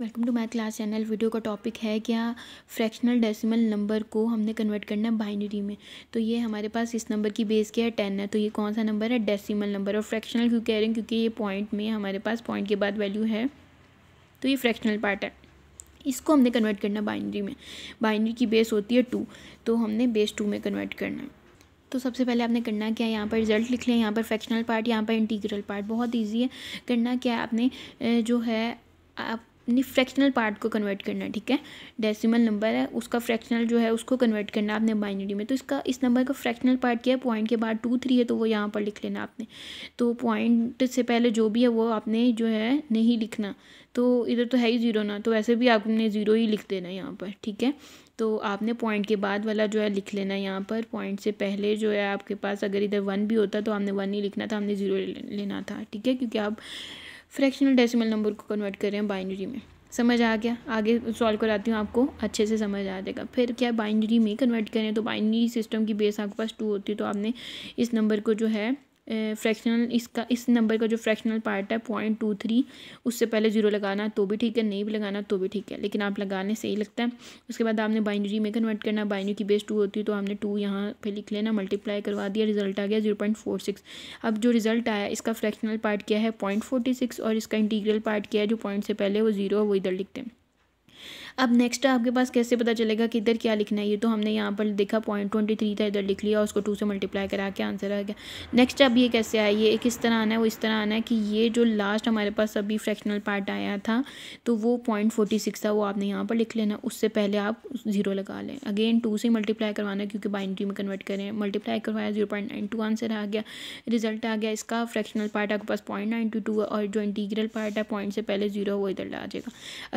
welcome to math class channel video का topic है क्या फ्रैक्शनल डेसिमल नंबर को हमने कन्वर्ट करना है बाइनरी में तो ये हमारे पास इस नंबर की बेस क्या है टेन है तो ये कौन सा नंबर है डेसिमल नंबर और फ्रैक्शनल क्यों कह रहे हैं क्योंकि ये पॉइंट में हमारे पास पॉइंट के बाद वैल्यू है तो ये फ्रैक्शनल पार्ट है इसको हमने कन्वर्ट करना बाइनरी में बाइनरी की बेस होती है टू तो हमने बेस टू में कन्वर्ट करना है तो सबसे पहले आपने करना क्या है यहाँ पर रिजल्ट लिख लें यहाँ पर फ्रैक्शनल पार्ट यहाँ पर इंटीग्रल पार्ट बहुत ईजी है करना क्या है आपने जो है आप अपनी फ्रैक्शनल पार्ट को कन्वर्ट करना है ठीक है डेसिमल नंबर है उसका फ्रैक्शनल जो है उसको कन्वर्ट करना है आपने बाइनरी में तो इसका इस नंबर का फ्रैक्शनल पार्ट क्या है पॉइंट के बाद टू थ्री है तो वो यहाँ पर लिख लेना आपने तो पॉइंट से पहले जो भी है वो आपने जो है नहीं लिखना तो इधर तो है ही ज़ीरो ना तो वैसे भी आपने ज़ीरो ही लिख देना यहाँ पर ठीक है तो आपने पॉइंट के बाद वाला जो है लिख लेना यहाँ पर पॉइंट से पहले जो है आपके पास अगर इधर वन भी होता तो आपने वन ही लिखना था हमने ज़ीरो लेना था ठीक है क्योंकि आप फ्रैक्शनल डेसिमल नंबर को कन्वर्ट कर रहे हैं बाइनरी में समझ आ गया आगे सॉल्व कराती हूँ आपको अच्छे से समझ आ जाएगा फिर क्या बाइनरी में कन्वर्ट करें तो बाइनरी सिस्टम की बेस आपके पास टू होती है तो आपने इस नंबर को जो है फ्रैक्शनल इसका इस नंबर का जो फ्रैक्शनल पार्ट है पॉइंट टू थ्री उससे पहले ज़ीरो लगाना तो भी ठीक है नहीं भी लगाना तो भी ठीक है लेकिन आप लगाने से ही लगता है उसके बाद आपने बाइनरी में कन्वर्ट करना बाइनरी की बेस टू होती है तो हमने टू यहाँ पे लिख लेना मल्टीप्लाई करवा दिया रिजल्ट आ गया जीरो पॉइंट फोर सिक्स अब जो रिज़ल्ट आया इसका फ्रैक्शनल पार्ट क्या है पॉइंट फोर्टी सिक्स और इसका इंटीग्रल पार्ट क्या है जो पॉइंट से पहले वो ज़ीरो वो इधर लिखते हैं अब नेक्स्ट आपके पास कैसे पता चलेगा कि इधर क्या लिखना है ये तो हमने यहाँ पर देखा पॉइंट ट्वेंटी थ्री था इधर लिख लिया उसको टू से मल्टीप्लाई करा के आंसर आ गया नेक्स्ट अब ये कैसे आया ये किस तरह आना है वो इस तरह आना है कि ये जो लास्ट हमारे पास अभी फ्रैक्शनल पार्ट आया था तो वो पॉइंट फोर्टी सिक्स था वो आपने यहाँ पर लिख लेना उससे पहले आप ज़ीरो लगा लें अगेन टू से मल्टीप्लाई करवाना क्योंकि बाइनरी में कन्वर्ट करें मल्टीप्लाई करवाया zero point nine two answer आ गया रिजल्ट आ गया इसका फ्रैक्शनल पार्ट आपके पास पॉइंट नाइन टू टू और जो इंटीग्रल पार्ट है पॉइंट से पहले ज़ीरो वो इधर आ जाएगा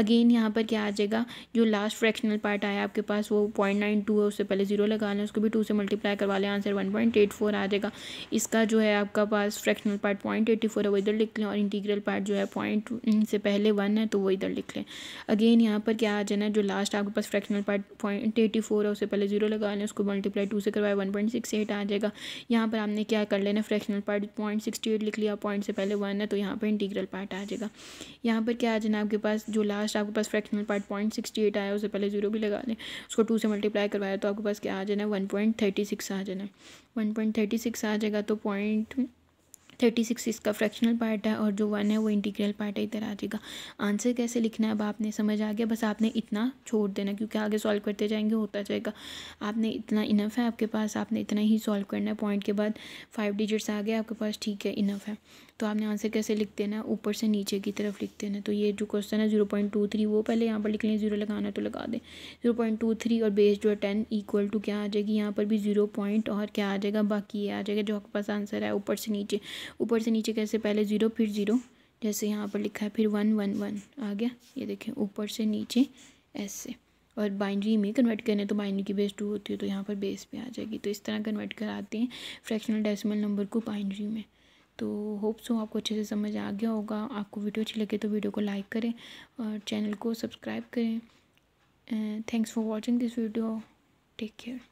अगेन यहाँ पर क्या आ जाएगा जो लास्ट फ्रैक्शनल पार्ट आया आपके पास वो पॉइंट नाइन टू है उससे पहले जीरो लगा लें उसको भी टू से मल्टीप्लाई करवा लें answer one point eight four आ जाएगा इसका जो है आपका पास fractional part point eighty four है वो इधर लिख लें और इंटीग्रल पार्ट जो है पॉइंट से पहले वन है तो वो इधर लिख लें अगेन यहाँ पर क्या आ जाना जो लास्ट आपके पास fractional part point eighty four है उससे पहले जीरो लगा लें उसको मल्टीप्लाई टू से करवाए वन पॉइंट सिक्स एट आ जाएगा यहाँ पर आपने क्या कर लेना fractional part point sixty eight लिख लिया पॉइंट से पहले वन है तो यहाँ पर इंटीग्रल पार्ट आ जाएगा यहाँ पर क्या आ जाना आपके पास जो लास्ट आपके पास fractional part point sixty eight आया उससे पहले जीरो भी लगा दें उसको टू से मल्टीप्लाई करवाया तो आपके पास क्या आ जाना है वन पॉइंट थर्टी सिक्स आ जाना है वन पॉइंट थर्टी सिक्स आ जाएगा तो पॉइंट थर्टी सिक्स इसका फ्रैक्शनल पार्ट है और जो वन है वो इंटीग्रल पार्ट है इधर आ जाएगा आंसर कैसे लिखना है अब आपने समझ आ गया बस आपने इतना छोड़ देना क्योंकि आगे सॉल्व करते जाएंगे होता जाएगा आपने इतना इनफ है आपके पास आपने इतना ही सॉल्व करना है पॉइंट के बाद फाइव डिजिट्स आ गए आपके पास ठीक है इनफ है तो आपने आंसर कैसे लिख देना है ऊपर से नीचे की तरफ लिख देना तो ये जो क्वेश्चन है जीरो पॉइंट टू थ्री वो पहले यहाँ पर लिख लें जीरो लगाना तो लगा दें जीरो पॉइंट टू थ्री और बेस जो है टेन इक्वल टू क्या आ जाएगी यहाँ पर भी जीरो पॉइंट और क्या आ जाएगा बाकी ये आ जाएगा जो आपके पास आंसर है ऊपर से नीचे ऊपर से नीचे कैसे पहले ज़ीरो फिर ज़ीरो जैसे यहाँ पर लिखा है फिर वन वन वन आ गया ये देखें ऊपर से नीचे ऐसे और बाइनरी में कन्वर्ट करने तो बाइनरी की बेस टू होती है तो यहाँ पर बेस पे आ जाएगी तो इस तरह कन्वर्ट कराते हैं फ्रैक्शनल डेसिमल नंबर को बाइनरी में तो होप सो आपको अच्छे से समझ आ गया होगा आपको वीडियो अच्छी लगे तो वीडियो को लाइक करें और चैनल को सब्सक्राइब करें thanks for watching this video take care